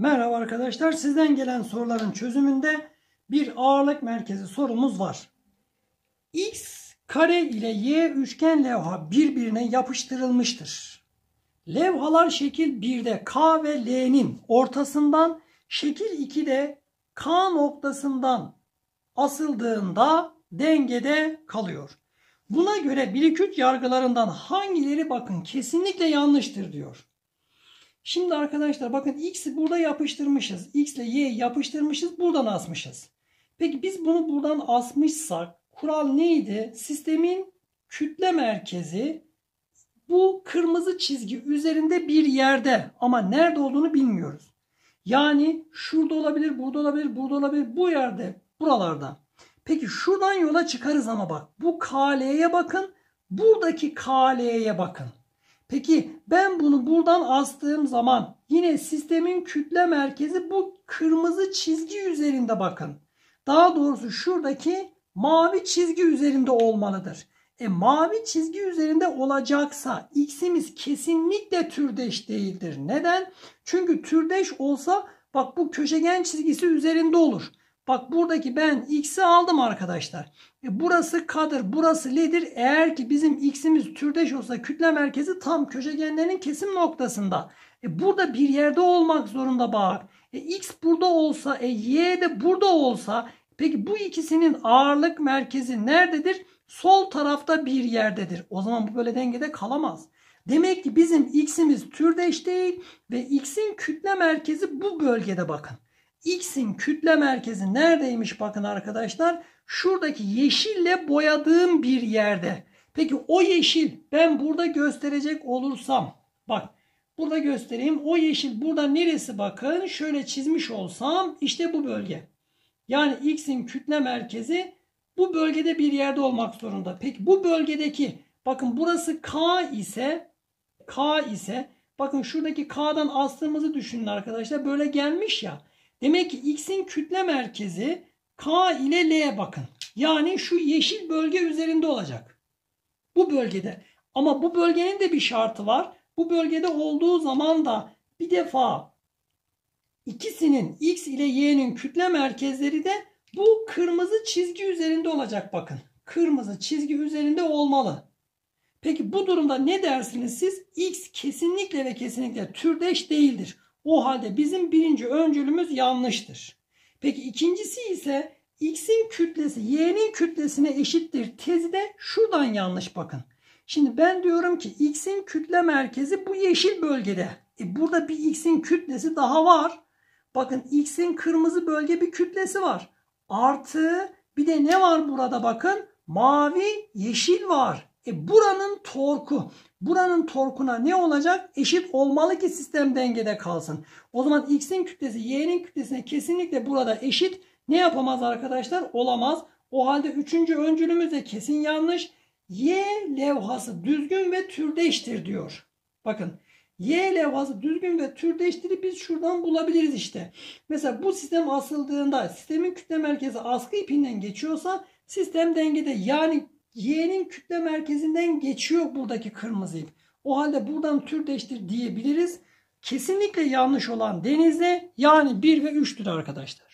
Merhaba arkadaşlar. Sizden gelen soruların çözümünde bir ağırlık merkezi sorumuz var. X kare ile Y üçgen levha birbirine yapıştırılmıştır. Levhalar şekil 1'de K ve L'nin ortasından şekil 2'de K noktasından asıldığında dengede kalıyor. Buna göre biriküt yargılarından hangileri bakın kesinlikle yanlıştır diyor. Şimdi arkadaşlar bakın x'i burada yapıştırmışız. x ile y'yi yapıştırmışız. Buradan asmışız. Peki biz bunu buradan asmışsak kural neydi? Sistemin kütle merkezi bu kırmızı çizgi üzerinde bir yerde ama nerede olduğunu bilmiyoruz. Yani şurada olabilir, burada olabilir, burada olabilir, bu yerde, buralarda. Peki şuradan yola çıkarız ama bak bu KL'ye bakın, buradaki KL'ye bakın. Peki ben bunu buradan astığım zaman yine sistemin kütle merkezi bu kırmızı çizgi üzerinde bakın. Daha doğrusu şuradaki mavi çizgi üzerinde olmalıdır. E mavi çizgi üzerinde olacaksa x'imiz kesinlikle türdeş değildir. Neden? Çünkü türdeş olsa bak bu köşegen çizgisi üzerinde olur. Bak buradaki ben x'i aldım arkadaşlar. E burası kadır, burası ledir. Eğer ki bizim x'imiz türdeş olsa kütle merkezi tam köşegenlerin kesim noktasında. E burada bir yerde olmak zorunda bağır. E x burada olsa, e y de burada olsa peki bu ikisinin ağırlık merkezi nerededir? Sol tarafta bir yerdedir. O zaman bu böyle dengede kalamaz. Demek ki bizim x'imiz türdeş değil ve x'in kütle merkezi bu bölgede bakın. X'in kütle merkezi neredeymiş bakın arkadaşlar. Şuradaki yeşille boyadığım bir yerde. Peki o yeşil ben burada gösterecek olursam bak burada göstereyim. O yeşil burada neresi bakın şöyle çizmiş olsam işte bu bölge. Yani X'in kütle merkezi bu bölgede bir yerde olmak zorunda. Peki bu bölgedeki bakın burası K ise K ise bakın şuradaki K'dan astığımızı düşünün arkadaşlar. Böyle gelmiş ya. Demek ki x'in kütle merkezi k ile l'ye bakın. Yani şu yeşil bölge üzerinde olacak. Bu bölgede. Ama bu bölgenin de bir şartı var. Bu bölgede olduğu zaman da bir defa ikisinin x ile y'nin kütle merkezleri de bu kırmızı çizgi üzerinde olacak bakın. Kırmızı çizgi üzerinde olmalı. Peki bu durumda ne dersiniz siz? X kesinlikle ve kesinlikle türdeş değildir. O halde bizim birinci öncülümüz yanlıştır. Peki ikincisi ise x'in kütlesi y'nin kütlesine eşittir tezi de şuradan yanlış bakın. Şimdi ben diyorum ki x'in kütle merkezi bu yeşil bölgede. E burada bir x'in kütlesi daha var. Bakın x'in kırmızı bölge bir kütlesi var. Artı bir de ne var burada bakın? Mavi yeşil var. E buranın torku, buranın torkuna ne olacak? Eşit olmalı ki sistem dengede kalsın. O zaman x'in kütlesi y'nin kütlesine kesinlikle burada eşit ne yapamaz arkadaşlar? Olamaz. O halde üçüncü öncülümüz de kesin yanlış. Y levhası düzgün ve türdeştir diyor. Bakın Y levhası düzgün ve türdeştirip biz şuradan bulabiliriz işte. Mesela bu sistem asıldığında sistemin kütle merkezi askı ipinden geçiyorsa sistem dengede yani Y'nin kütle merkezinden geçiyor buradaki kırmızı ip. O halde buradan tür değiştir diyebiliriz. Kesinlikle yanlış olan denizde yani 1 ve 3'tür arkadaşlar.